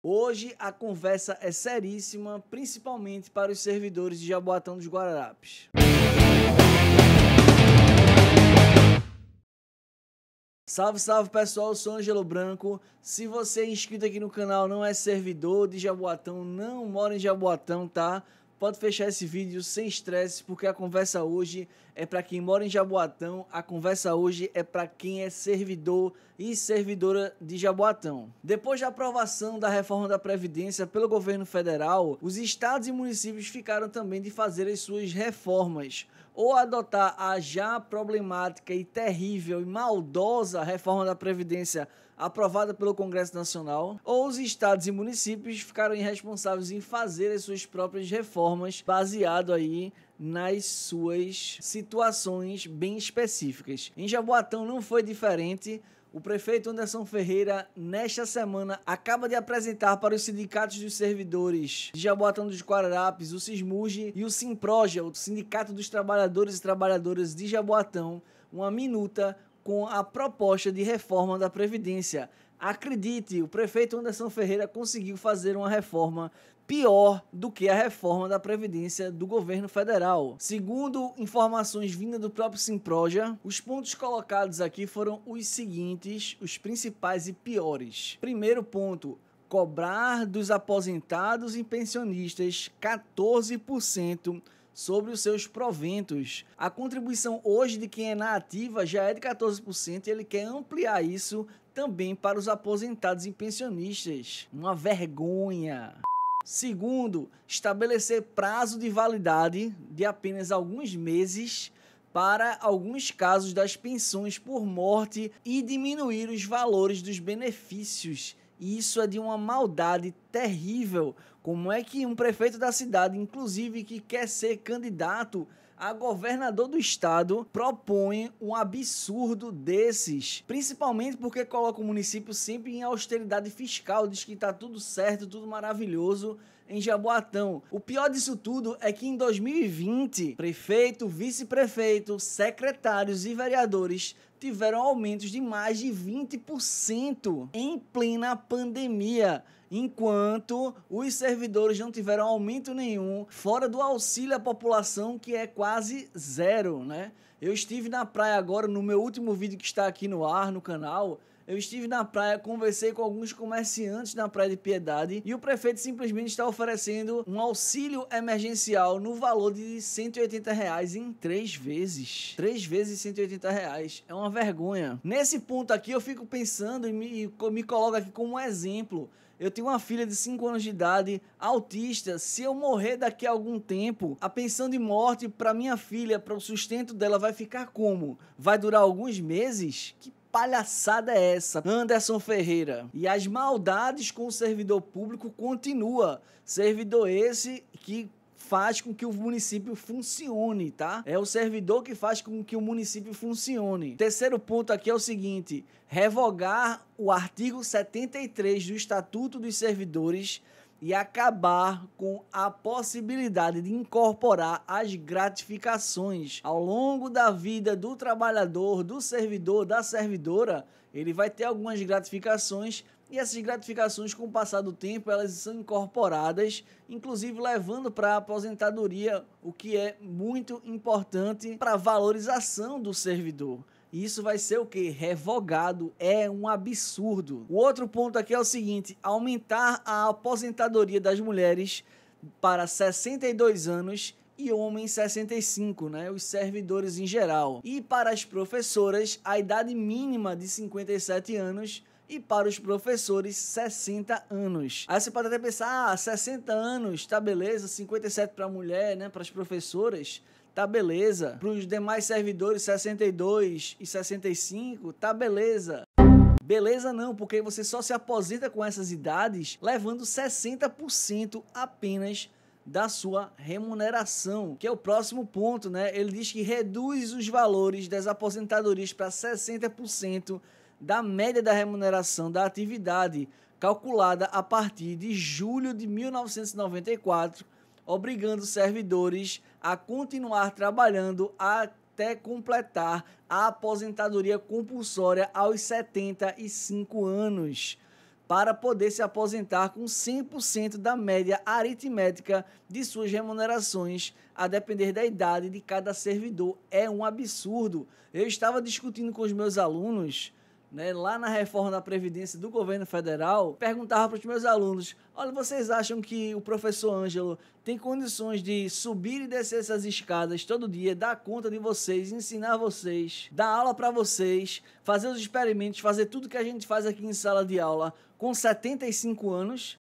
Hoje a conversa é seríssima, principalmente para os servidores de Jaboatão dos Guararapes. Salve, salve pessoal, eu sou Angelo Branco. Se você é inscrito aqui no canal, não é servidor de Jaboatão, não mora em Jaboatão, tá? Pode fechar esse vídeo sem estresse, porque a conversa hoje é para quem mora em Jaboatão, a conversa hoje é para quem é servidor e servidora de Jaboatão. Depois da aprovação da reforma da Previdência pelo governo federal, os estados e municípios ficaram também de fazer as suas reformas ou adotar a já problemática e terrível e maldosa reforma da Previdência aprovada pelo Congresso Nacional, ou os estados e municípios ficaram irresponsáveis em fazer as suas próprias reformas baseado aí nas suas situações bem específicas. Em Jaboatão não foi diferente. O prefeito Anderson Ferreira, nesta semana, acaba de apresentar para os sindicatos dos servidores de Jaboatão dos Guararapes, o Sismuge e o Simproja, o Sindicato dos Trabalhadores e Trabalhadoras de Jaboatão, uma minuta com a proposta de reforma da Previdência. Acredite, o prefeito Anderson Ferreira conseguiu fazer uma reforma pior do que a reforma da Previdência do governo federal. Segundo informações vindas do próprio Simproja, os pontos colocados aqui foram os seguintes, os principais e piores. Primeiro ponto, cobrar dos aposentados e pensionistas 14% sobre os seus proventos. A contribuição hoje de quem é na ativa já é de 14% e ele quer ampliar isso também para os aposentados e pensionistas. Uma vergonha. Segundo, estabelecer prazo de validade de apenas alguns meses para alguns casos das pensões por morte e diminuir os valores dos benefícios. isso é de uma maldade terrível. Como é que um prefeito da cidade, inclusive que quer ser candidato, a governador do estado propõe um absurdo desses, principalmente porque coloca o município sempre em austeridade fiscal, diz que tá tudo certo, tudo maravilhoso em Jaboatão. O pior disso tudo é que em 2020, prefeito, vice-prefeito, secretários e vereadores tiveram aumentos de mais de 20% em plena pandemia enquanto os servidores não tiveram aumento nenhum, fora do auxílio à população, que é quase zero, né? Eu estive na praia agora, no meu último vídeo que está aqui no ar, no canal, eu estive na praia, conversei com alguns comerciantes na Praia de Piedade e o prefeito simplesmente está oferecendo um auxílio emergencial no valor de 180 reais em três vezes. Três vezes 180 reais. É uma vergonha. Nesse ponto aqui eu fico pensando e me, me coloco aqui como um exemplo. Eu tenho uma filha de 5 anos de idade, autista. Se eu morrer daqui a algum tempo, a pensão de morte para minha filha, para o sustento dela, vai ficar como? Vai durar alguns meses? Que palhaçada é essa, Anderson Ferreira? E as maldades com o servidor público continua. Servidor esse que faz com que o município funcione, tá? É o servidor que faz com que o município funcione. Terceiro ponto aqui é o seguinte: revogar o artigo 73 do Estatuto dos Servidores e acabar com a possibilidade de incorporar as gratificações ao longo da vida do trabalhador, do servidor, da servidora. Ele vai ter algumas gratificações e essas gratificações, com o passar do tempo, elas são incorporadas, inclusive levando para a aposentadoria, o que é muito importante para a valorização do servidor. E isso vai ser o que? Revogado. É um absurdo. O outro ponto aqui é o seguinte: aumentar a aposentadoria das mulheres para 62 anos e homens 65, né? Os servidores em geral. E para as professoras, a idade mínima de 57 anos e para os professores 60 anos. Aí você pode até pensar, ah, 60 anos, tá beleza, 57 para a mulher, né, para as professoras tá beleza. Para os demais servidores 62 e 65, tá beleza. Beleza não, porque você só se aposenta com essas idades levando 60% apenas da sua remuneração, que é o próximo ponto, né? Ele diz que reduz os valores das aposentadorias para 60% da média da remuneração da atividade, calculada a partir de julho de 1994 obrigando servidores a continuar trabalhando até completar a aposentadoria compulsória aos 75 anos, para poder se aposentar com 100% da média aritmética de suas remunerações, a depender da idade de cada servidor. É um absurdo. Eu estava discutindo com os meus alunos né, lá na reforma da Previdência do governo federal, perguntava para os meus alunos: olha, vocês acham que o professor Ângelo tem condições de subir e descer essas escadas todo dia, dar conta de vocês, ensinar vocês, dar aula para vocês, fazer os experimentos, fazer tudo que a gente faz aqui em sala de aula com 75 anos?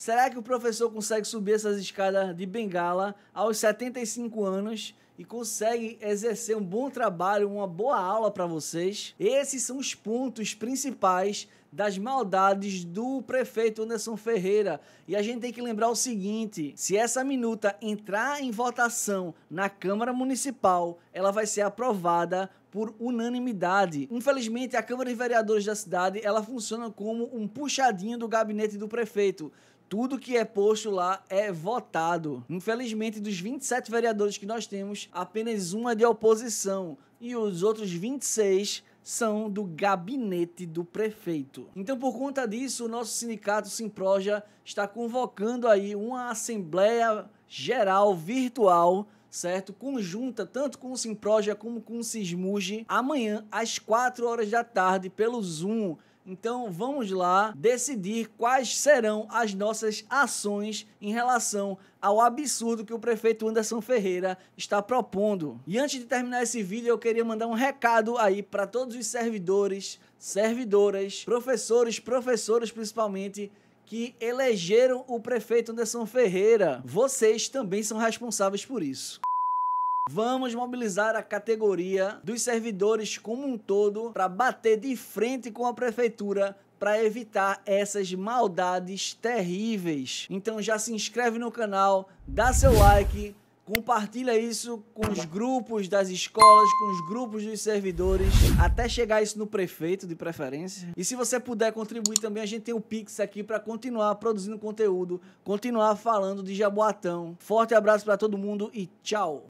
Será que o professor consegue subir essas escadas de bengala aos 75 anos e consegue exercer um bom trabalho, uma boa aula para vocês? Esses são os pontos principais das maldades do prefeito Anderson Ferreira. E a gente tem que lembrar o seguinte: se essa minuta entrar em votação na Câmara Municipal, ela vai ser aprovada por unanimidade. Infelizmente, a Câmara de Vereadores da cidade, ela funciona como um puxadinho do gabinete do prefeito. Tudo que é posto lá é votado. Infelizmente, dos 27 vereadores que nós temos, apenas um é de oposição e os outros 26 são do gabinete do prefeito. Então, por conta disso, o nosso sindicato Simproja está convocando aí uma assembleia geral virtual certo? Conjunta tanto com o Simproja como com o Sismuge, amanhã às 4 horas da tarde pelo Zoom. Então vamos lá decidir quais serão as nossas ações em relação ao absurdo que o prefeito Anderson Ferreira está propondo. E antes de terminar esse vídeo, eu queria mandar um recado aí para todos os servidores, servidoras, professores, professoras principalmente que elegeram o prefeito Anderson Ferreira. Vocês também são responsáveis por isso. Vamos mobilizar a categoria dos servidores como um todo para bater de frente com a prefeitura para evitar essas maldades terríveis. Então já se inscreve no canal, dá seu like, compartilha isso com os grupos das escolas, com os grupos dos servidores, até chegar isso no prefeito de preferência. E se você puder contribuir também, a gente tem o Pix aqui para continuar produzindo conteúdo, continuar falando de Jaboatão. Forte abraço para todo mundo e tchau.